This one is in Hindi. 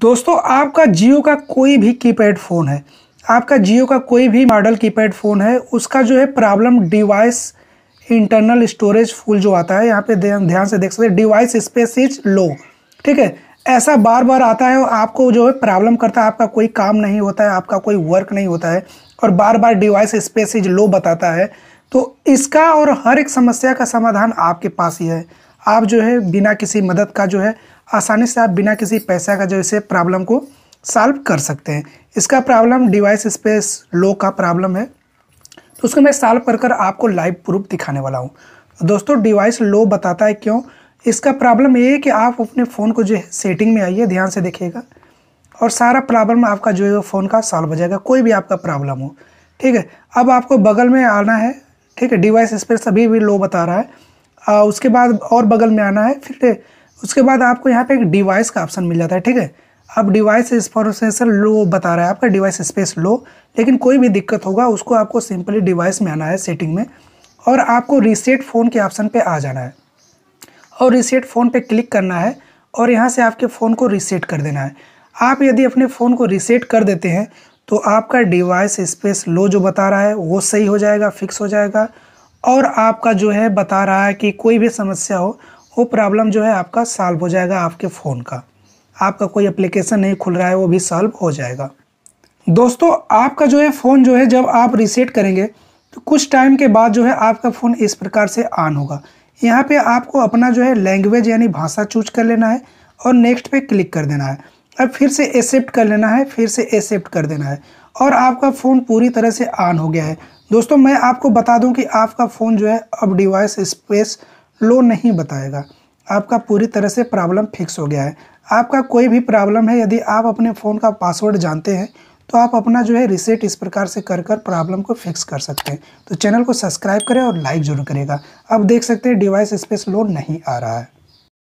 दोस्तों आपका जियो का कोई भी कीपैड फ़ोन है आपका जियो का कोई भी मॉडल कीपैड फ़ोन है उसका जो है problem device internal storage full जो आता है यहाँ पे ध्यान से देख सकते हैं डिवाइस स्पेस इज लो ठीक है ऐसा बार बार आता है और आपको जो है प्रॉब्लम करता है आपका कोई काम नहीं होता है आपका कोई वर्क नहीं होता है और बार बार डिवाइस स्पेस इज लो बताता है तो इसका और हर एक समस्या का समाधान आपके पास ही है आप जो है बिना किसी मदद का जो है आसानी से आप बिना किसी पैसा का जो इसे प्रॉब्लम को सॉल्व कर सकते हैं इसका प्रॉब्लम डिवाइस स्पेस लो का प्रॉब्लम है तो उसको मैं सॉल्व कर कर आपको लाइव प्रूफ दिखाने वाला हूँ दोस्तों डिवाइस लो बताता है क्यों इसका प्रॉब्लम ये है कि आप अपने फ़ोन को जो है सेटिंग में आइए ध्यान से देखिएगा और सारा प्रॉब्लम आपका जो है फ़ोन का सॉल्व हो जाएगा कोई भी आपका प्रॉब्लम हो ठीक है अब आपको बगल में आना है ठीक है डिवाइस स्पेस अभी भी लो बता रहा है आ, उसके बाद और बगल में आना है फिर उसके बाद आपको यहाँ पे एक डिवाइस का ऑप्शन मिल जाता है ठीक है अब डिवाइस प्रोसेसर लो बता रहा है आपका डिवाइस स्पेस लो लेकिन कोई भी दिक्कत होगा उसको आपको सिंपली डिवाइस में आना है सेटिंग में और आपको रीसेट फ़ोन के ऑप्शन पे आ जाना है और रीसेट फ़ोन पे क्लिक करना है और यहाँ से आपके फ़ोन को रीसेट कर देना है आप यदि अपने फ़ोन को रीसेट कर देते हैं तो आपका डिवाइस स्पेस लो जो बता रहा है वो सही हो जाएगा फिक्स हो जाएगा और आपका जो है बता रहा है कि कोई भी समस्या हो वो प्रॉब्लम जो है आपका सॉल्व हो जाएगा आपके फ़ोन का आपका कोई एप्लीकेशन नहीं खुल रहा है वो भी सॉल्व हो जाएगा दोस्तों आपका जो है फ़ोन जो है जब आप रिसेट करेंगे तो कुछ टाइम के बाद जो है आपका फ़ोन इस प्रकार से ऑन होगा यहाँ पे आपको अपना जो है लैंग्वेज यानी भाषा चूज कर लेना है और नेक्स्ट पे क्लिक कर देना है अब फिर से एक्सेप्ट कर लेना है फिर से एक्सेप्ट कर देना है और आपका फ़ोन पूरी तरह से ऑन हो गया है दोस्तों मैं आपको बता दूं कि आपका फ़ोन जो है अब डिवाइस स्पेस लो नहीं बताएगा आपका पूरी तरह से प्रॉब्लम फिक्स हो गया है आपका कोई भी प्रॉब्लम है यदि आप अपने फ़ोन का पासवर्ड जानते हैं तो आप अपना जो है रिसेट इस प्रकार से कर कर प्रॉब्लम को फिक्स कर सकते हैं तो चैनल को सब्सक्राइब करें और लाइक ज़रूर करेगा अब देख सकते हैं डिवाइस स्पेस लो नहीं आ रहा है